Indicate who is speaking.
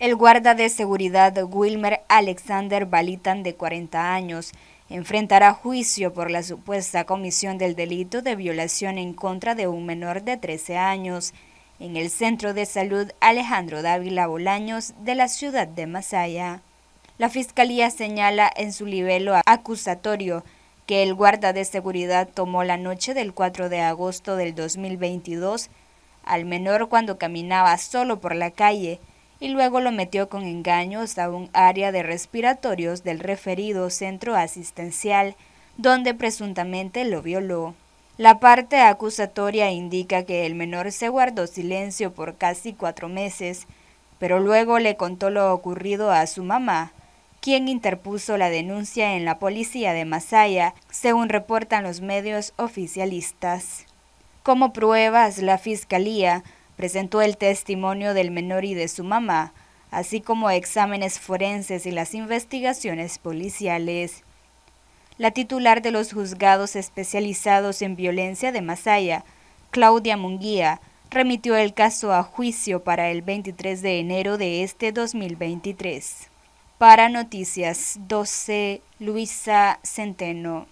Speaker 1: El guarda de seguridad Wilmer Alexander Balitan, de 40 años, enfrentará juicio por la supuesta comisión del delito de violación en contra de un menor de 13 años en el Centro de Salud Alejandro Dávila Bolaños de la ciudad de Masaya. La Fiscalía señala en su libelo acusatorio que el guarda de seguridad tomó la noche del 4 de agosto del 2022 al menor cuando caminaba solo por la calle y luego lo metió con engaños a un área de respiratorios del referido centro asistencial, donde presuntamente lo violó. La parte acusatoria indica que el menor se guardó silencio por casi cuatro meses, pero luego le contó lo ocurrido a su mamá, quien interpuso la denuncia en la policía de Masaya, según reportan los medios oficialistas. Como pruebas, la fiscalía Presentó el testimonio del menor y de su mamá, así como exámenes forenses y las investigaciones policiales. La titular de los juzgados especializados en violencia de Masaya, Claudia Munguía, remitió el caso a juicio para el 23 de enero de este 2023. Para Noticias 12, Luisa Centeno.